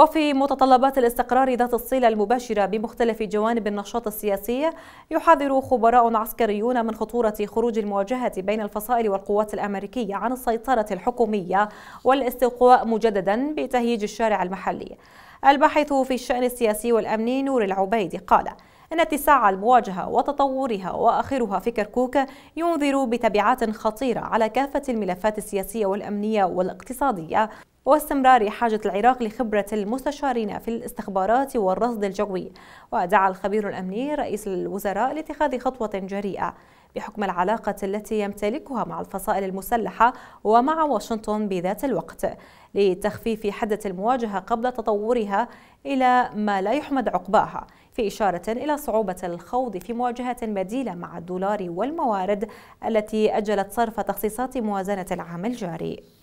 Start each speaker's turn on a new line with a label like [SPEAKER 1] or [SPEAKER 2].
[SPEAKER 1] وفي متطلبات الاستقرار ذات الصلة المباشرة بمختلف جوانب النشاط السياسي يحذر خبراء عسكريون من خطورة خروج المواجهة بين الفصائل والقوات الأمريكية عن السيطرة الحكومية والاستقواء مجددا بتهييج الشارع المحلي الباحث في الشأن السياسي والأمني نور العبيدي قال إن اتساع المواجهة وتطورها وآخرها في كركوك ينذر بتبعات خطيرة على كافة الملفات السياسية والأمنية والاقتصادية واستمرار حاجة العراق لخبرة المستشارين في الاستخبارات والرصد الجوي ودعا الخبير الأمني رئيس الوزراء لاتخاذ خطوة جريئة بحكم العلاقة التي يمتلكها مع الفصائل المسلحة ومع واشنطن بذات الوقت لتخفيف حدة المواجهة قبل تطورها إلى ما لا يحمد عقباها في إشارة إلى صعوبة الخوض في مواجهة بديلة مع الدولار والموارد التي أجلت صرف تخصيصات موازنة العام الجاري